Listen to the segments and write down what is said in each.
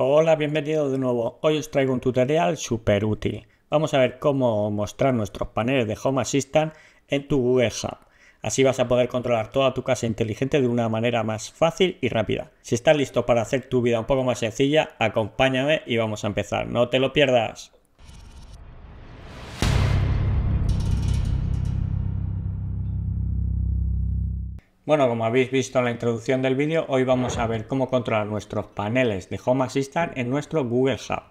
Hola, bienvenido de nuevo. Hoy os traigo un tutorial súper útil. Vamos a ver cómo mostrar nuestros paneles de Home Assistant en tu Google Hub. Así vas a poder controlar toda tu casa inteligente de una manera más fácil y rápida. Si estás listo para hacer tu vida un poco más sencilla, acompáñame y vamos a empezar. No te lo pierdas. Bueno, como habéis visto en la introducción del vídeo, hoy vamos a ver cómo controlar nuestros paneles de Home Assistant en nuestro Google Hub.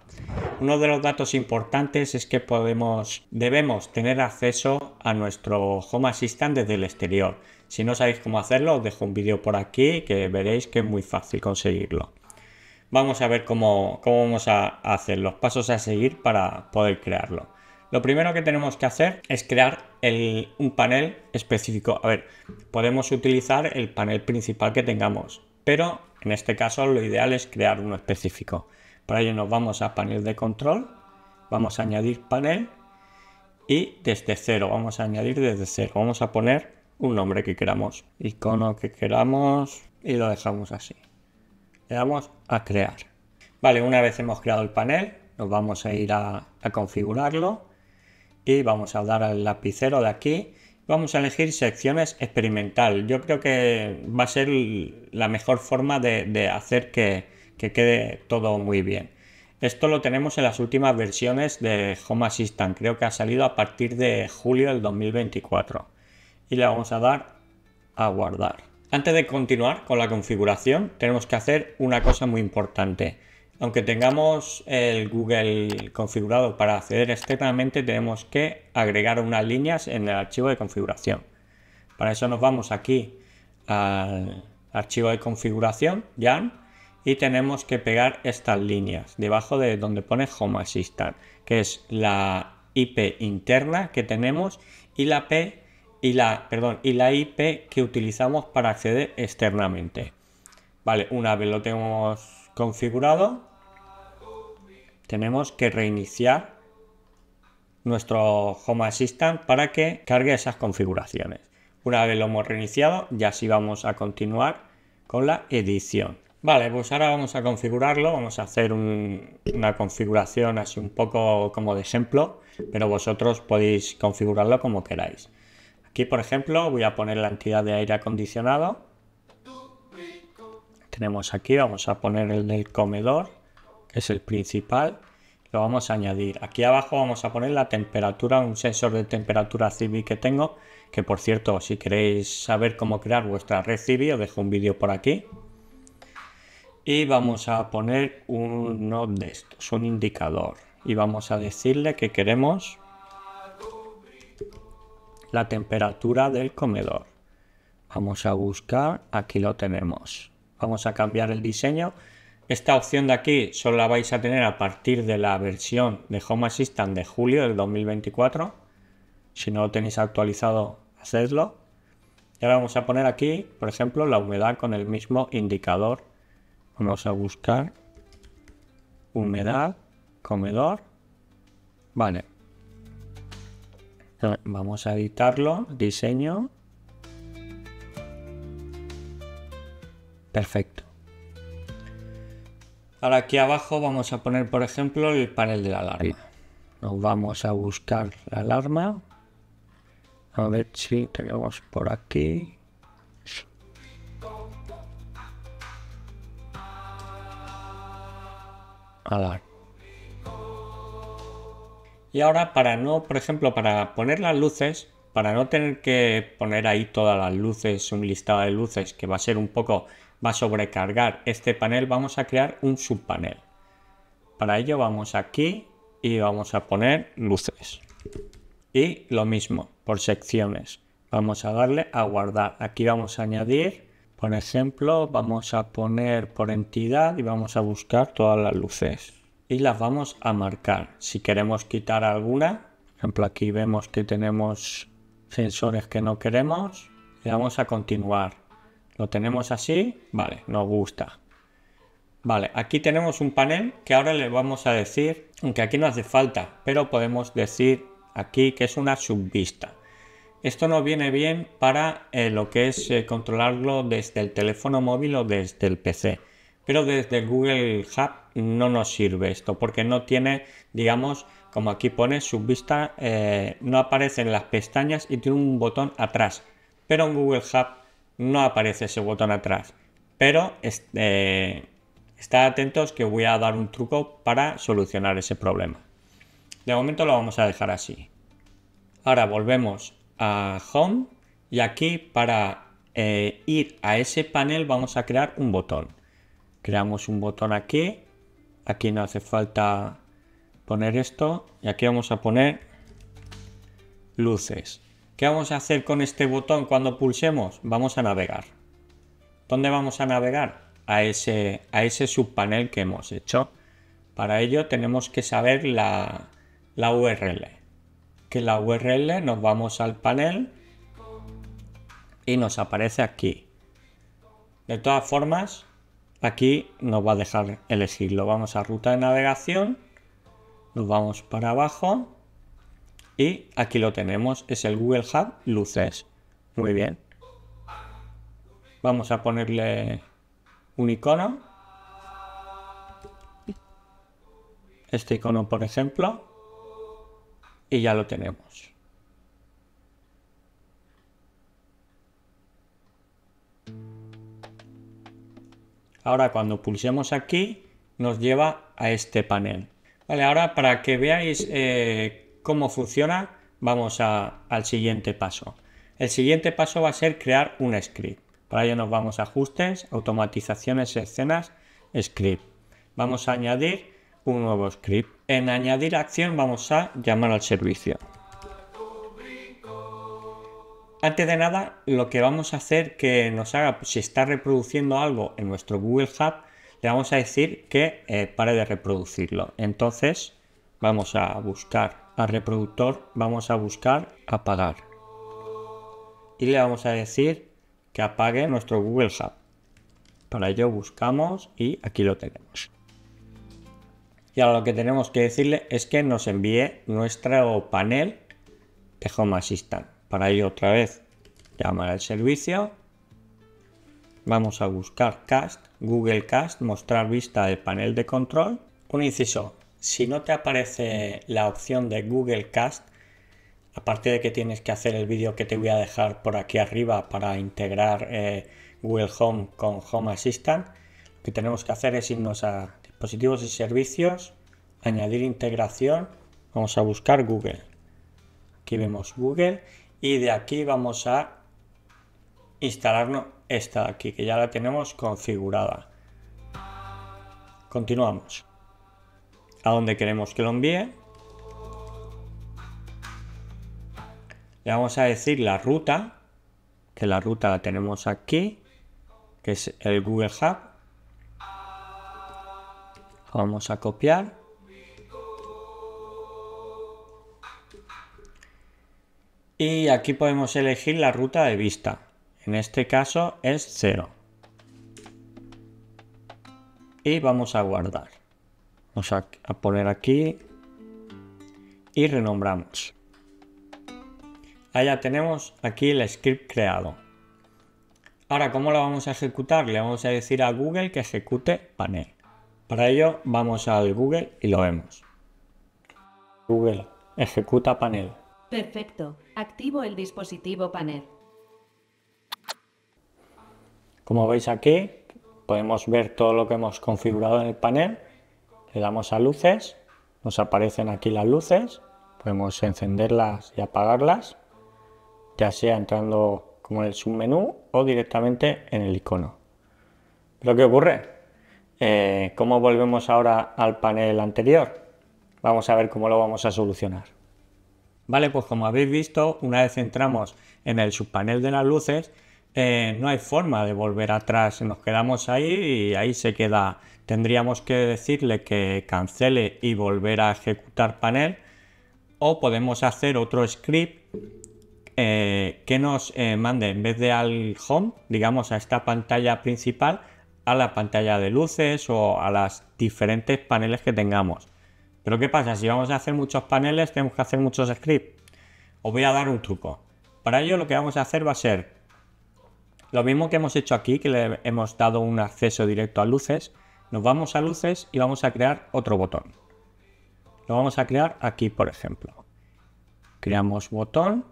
Uno de los datos importantes es que podemos, debemos tener acceso a nuestro Home Assistant desde el exterior. Si no sabéis cómo hacerlo, os dejo un vídeo por aquí que veréis que es muy fácil conseguirlo. Vamos a ver cómo, cómo vamos a hacer los pasos a seguir para poder crearlo. Lo primero que tenemos que hacer es crear un panel específico. A ver, podemos utilizar el panel principal que tengamos, pero en este caso lo ideal es crear uno específico. Para ello nos vamos a panel de control, vamos a añadir panel y desde cero, vamos a añadir desde cero, vamos a poner un nombre que queramos, icono que queramos y lo dejamos así. Le damos a crear. Vale, una vez hemos creado el panel, nos vamos a ir a configurarlo vamos a dar al lapicero de aquí. Vamos a elegir secciones experimental. Yo creo que va a ser la mejor forma de, hacer que, que quede todo muy bien. Esto lo tenemos en las últimas versiones de Home Assistant, creo que ha salido a partir de julio del 2024. Y le vamos a dar a guardar. Antes de continuar con la configuración, tenemos que hacer una cosa muy importante. Aunque tengamos el Google configurado para acceder externamente, tenemos que agregar unas líneas en el archivo de configuración. Para eso nos vamos aquí al archivo de configuración, Jan, y tenemos que pegar estas líneas debajo de donde pone Home Assistant, que es la IP interna que tenemos y la P y la, perdón, y la IP que utilizamos para acceder externamente. Vale, una vez lo tenemos configurado, tenemos que reiniciar nuestro Home Assistant para que cargue esas configuraciones. Una vez lo hemos reiniciado, ya sí vamos a continuar con la edición. Vale, pues ahora vamos a configurarlo, vamos a hacer una configuración así un poco como de ejemplo, pero vosotros podéis configurarlo como queráis. Aquí, por ejemplo, voy a poner la entidad de aire acondicionado. Tenemos aquí, vamos a poner el del comedor es el principal, lo vamos a añadir. Aquí abajo vamos a poner la temperatura, un sensor de temperatura CIVI que tengo, que por cierto, si queréis saber cómo crear vuestra red CIVI, os dejo un vídeo por aquí. Y vamos a poner uno de estos, un indicador. Y vamos a decirle que queremos la temperatura del comedor. Vamos a buscar, aquí lo tenemos. Vamos a cambiar el diseño esta opción de aquí solo la vais a tener a partir de la versión de Home Assistant de julio del 2024. Si no lo tenéis actualizado, hacedlo. Y ahora vamos a poner aquí, por ejemplo, la humedad con el mismo indicador. Vamos a buscar humedad, comedor. Vale. Vamos a editarlo, diseño. Perfecto. Ahora aquí abajo vamos a poner, por ejemplo, el panel de la alarma. Nos vamos a buscar la alarma. A ver si tenemos por aquí. Alarma. Y ahora para no, por ejemplo, para poner las luces, para no tener que poner ahí todas las luces, un listado de luces que va a ser un poco va a sobrecargar este panel, vamos a crear un subpanel. Para ello vamos aquí y vamos a poner luces. Y lo mismo, por secciones. Vamos a darle a guardar. Aquí vamos a añadir, por ejemplo, vamos a poner por entidad y vamos a buscar todas las luces. Y las vamos a marcar. Si queremos quitar alguna, por ejemplo, aquí vemos que tenemos sensores que no queremos. Le damos a continuar lo tenemos así, vale, nos gusta. Vale, aquí tenemos un panel que ahora le vamos a decir, aunque aquí no hace falta, pero podemos decir aquí que es una subvista. Esto nos viene bien para eh, lo que es eh, controlarlo desde el teléfono móvil o desde el PC. Pero desde Google Hub no nos sirve esto porque no tiene, digamos, como aquí pone subvista, eh, no aparecen las pestañas y tiene un botón atrás. Pero en Google Hub no aparece ese botón atrás. Pero eh, estad atentos que voy a dar un truco para solucionar ese problema. De momento lo vamos a dejar así. Ahora volvemos a Home y aquí para eh, ir a ese panel vamos a crear un botón. Creamos un botón aquí. Aquí no hace falta poner esto. Y aquí vamos a poner luces. ¿Qué vamos a hacer con este botón cuando pulsemos? Vamos a navegar. ¿Dónde vamos a navegar? A ese, a ese subpanel que hemos hecho. Para ello tenemos que saber la, la URL. Que la URL nos vamos al panel y nos aparece aquí. De todas formas, aquí nos va a dejar elegirlo. Vamos a ruta de navegación, nos vamos para abajo y aquí lo tenemos, es el Google Hub Luces. Muy bien. Vamos a ponerle un icono. Este icono, por ejemplo. Y ya lo tenemos. Ahora cuando pulsemos aquí, nos lleva a este panel. Vale, ahora para que veáis eh, cómo funciona, vamos a, al siguiente paso. El siguiente paso va a ser crear un script. Para ello nos vamos a ajustes, automatizaciones, escenas, script. Vamos a añadir un nuevo script. En añadir acción vamos a llamar al servicio. Antes de nada, lo que vamos a hacer que nos haga, si está reproduciendo algo en nuestro Google Hub, le vamos a decir que eh, pare de reproducirlo. Entonces, vamos a buscar al reproductor vamos a buscar apagar y le vamos a decir que apague nuestro Google Hub. Para ello buscamos y aquí lo tenemos. Y ahora lo que tenemos que decirle es que nos envíe nuestro panel de Home Assistant. Para ello otra vez llamar al servicio. Vamos a buscar Cast, Google Cast, mostrar vista del panel de control. Un inciso, si no te aparece la opción de Google Cast, aparte de que tienes que hacer el vídeo que te voy a dejar por aquí arriba para integrar eh, Google Home con Home Assistant, lo que tenemos que hacer es irnos a dispositivos y servicios, añadir integración, vamos a buscar Google. Aquí vemos Google y de aquí vamos a instalarnos esta de aquí que ya la tenemos configurada. Continuamos a donde queremos que lo envíe. Le vamos a decir la ruta, que la ruta la tenemos aquí, que es el Google Hub. Vamos a copiar. Y aquí podemos elegir la ruta de vista. En este caso es 0. Y vamos a guardar a, poner aquí y renombramos. allá ah, tenemos aquí el script creado. Ahora, ¿cómo lo vamos a ejecutar? Le vamos a decir a Google que ejecute panel. Para ello, vamos al Google y lo vemos. Google, ejecuta panel. Perfecto. Activo el dispositivo panel. Como veis aquí, podemos ver todo lo que hemos configurado en el panel damos a luces, nos aparecen aquí las luces, podemos encenderlas y apagarlas, ya sea entrando como en el submenú o directamente en el icono. ¿Pero qué ocurre? Eh, ¿Cómo volvemos ahora al panel anterior? Vamos a ver cómo lo vamos a solucionar. Vale, pues como habéis visto, una vez entramos en el subpanel de las luces, eh, no hay forma de volver atrás, nos quedamos ahí y ahí se queda. Tendríamos que decirle que cancele y volver a ejecutar panel o podemos hacer otro script eh, que nos eh, mande en vez de al home, digamos a esta pantalla principal, a la pantalla de luces o a las diferentes paneles que tengamos. Pero ¿qué pasa? Si vamos a hacer muchos paneles, tenemos que hacer muchos scripts. Os voy a dar un truco. Para ello lo que vamos a hacer va a ser lo mismo que hemos hecho aquí, que le hemos dado un acceso directo a luces, nos vamos a luces y vamos a crear otro botón. Lo vamos a crear aquí, por ejemplo. Creamos botón.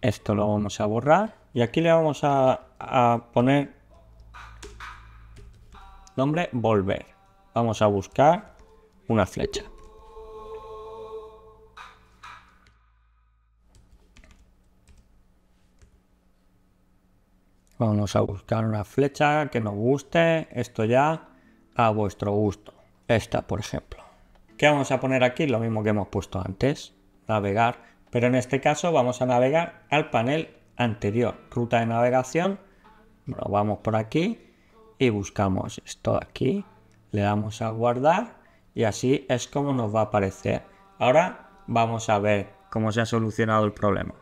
Esto lo vamos a borrar. Y aquí le vamos a, a poner nombre volver. Vamos a buscar una flecha. Vamos a buscar una flecha que nos guste. Esto ya a vuestro gusto. Esta, por ejemplo. ¿Qué vamos a poner aquí? Lo mismo que hemos puesto antes. Navegar. Pero en este caso vamos a navegar al panel anterior. Ruta de navegación. nos vamos por aquí y buscamos esto aquí. Le damos a guardar y así es como nos va a aparecer. Ahora vamos a ver cómo se ha solucionado el problema.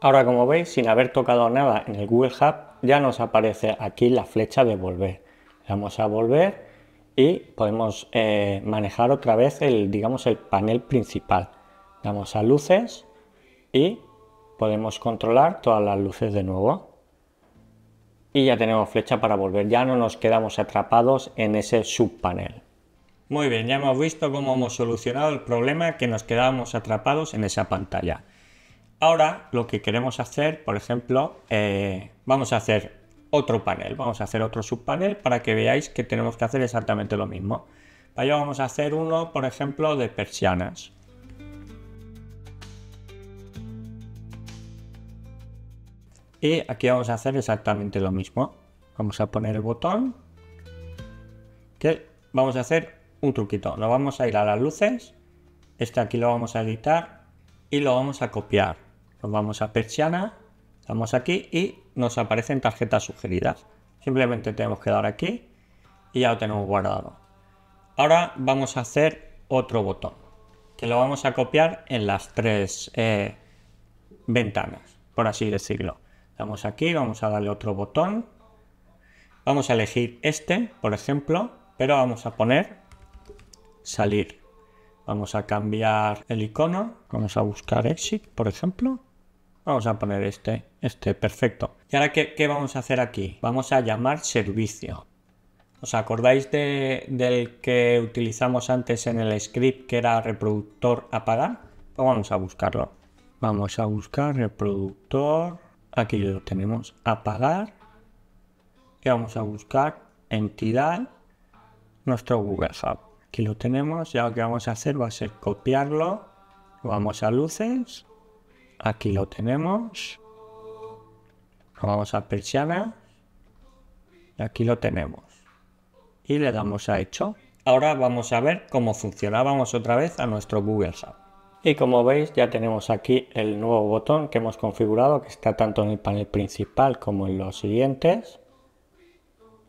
Ahora como veis, sin haber tocado nada en el Google Hub, ya nos aparece aquí la flecha de volver. Vamos a volver y podemos eh, manejar otra vez el, digamos, el panel principal. Damos a luces y podemos controlar todas las luces de nuevo. Y ya tenemos flecha para volver, ya no nos quedamos atrapados en ese subpanel. Muy bien, ya hemos visto cómo hemos solucionado el problema que nos quedábamos atrapados en esa pantalla. Ahora lo que queremos hacer, por ejemplo, eh, vamos a hacer otro panel, vamos a hacer otro subpanel para que veáis que tenemos que hacer exactamente lo mismo. Para ello vamos a hacer uno, por ejemplo, de persianas. Y aquí vamos a hacer exactamente lo mismo. Vamos a poner el botón. Que vamos a hacer un truquito. Nos vamos a ir a las luces. Este aquí lo vamos a editar y lo vamos a copiar nos vamos a persiana, estamos aquí y nos aparecen tarjetas sugeridas. Simplemente tenemos que dar aquí y ya lo tenemos guardado. Ahora vamos a hacer otro botón, que lo vamos a copiar en las tres eh, ventanas, por así decirlo. Damos aquí, vamos a darle otro botón. Vamos a elegir este, por ejemplo, pero vamos a poner salir. Vamos a cambiar el icono, vamos a buscar exit, por ejemplo. Vamos a poner este, este, perfecto. ¿Y ahora qué, vamos a hacer aquí? Vamos a llamar servicio. ¿Os acordáis de, del que utilizamos antes en el script que era reproductor apagar? Pues vamos a buscarlo. Vamos a buscar reproductor. Aquí lo tenemos. Apagar. Y vamos a buscar entidad. Nuestro Google Hub. Aquí lo tenemos. Ya lo que vamos a hacer va a ser copiarlo. Vamos a luces. Aquí lo tenemos. Vamos a persiana. y Aquí lo tenemos. Y le damos a hecho. Ahora vamos a ver cómo funcionábamos otra vez a nuestro Google Hub. Y como veis ya tenemos aquí el nuevo botón que hemos configurado que está tanto en el panel principal como en los siguientes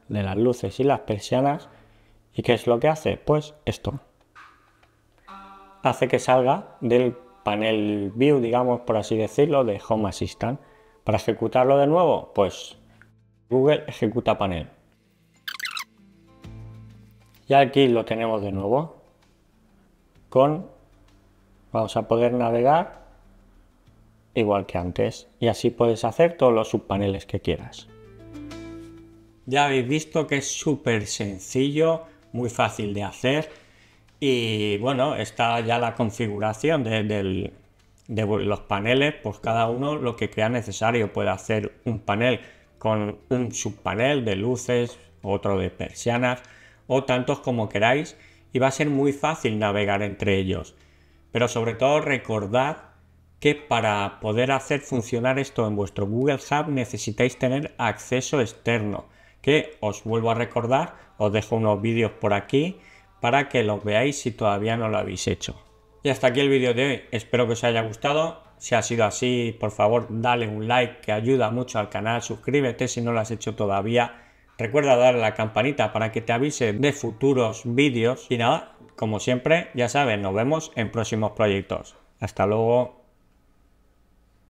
de las luces y las persianas. ¿Y qué es lo que hace? Pues esto. Hace que salga del panel view, digamos, por así decirlo, de Home Assistant. Para ejecutarlo de nuevo, pues Google ejecuta panel. Y aquí lo tenemos de nuevo. Con vamos a poder navegar igual que antes y así puedes hacer todos los subpaneles que quieras. Ya habéis visto que es súper sencillo, muy fácil de hacer y bueno, está ya la configuración de, los paneles, pues cada uno lo que crea necesario. Puede hacer un panel con un subpanel de luces, otro de persianas o tantos como queráis y va a ser muy fácil navegar entre ellos. Pero sobre todo recordad que para poder hacer funcionar esto en vuestro Google Hub necesitáis tener acceso externo, que os vuelvo a recordar, os dejo unos vídeos por aquí para que lo veáis si todavía no lo habéis hecho. Y hasta aquí el vídeo de hoy, espero que os haya gustado, si ha sido así por favor dale un like que ayuda mucho al canal, suscríbete si no lo has hecho todavía, recuerda darle a la campanita para que te avise de futuros vídeos y nada, como siempre ya sabes, nos vemos en próximos proyectos. Hasta luego.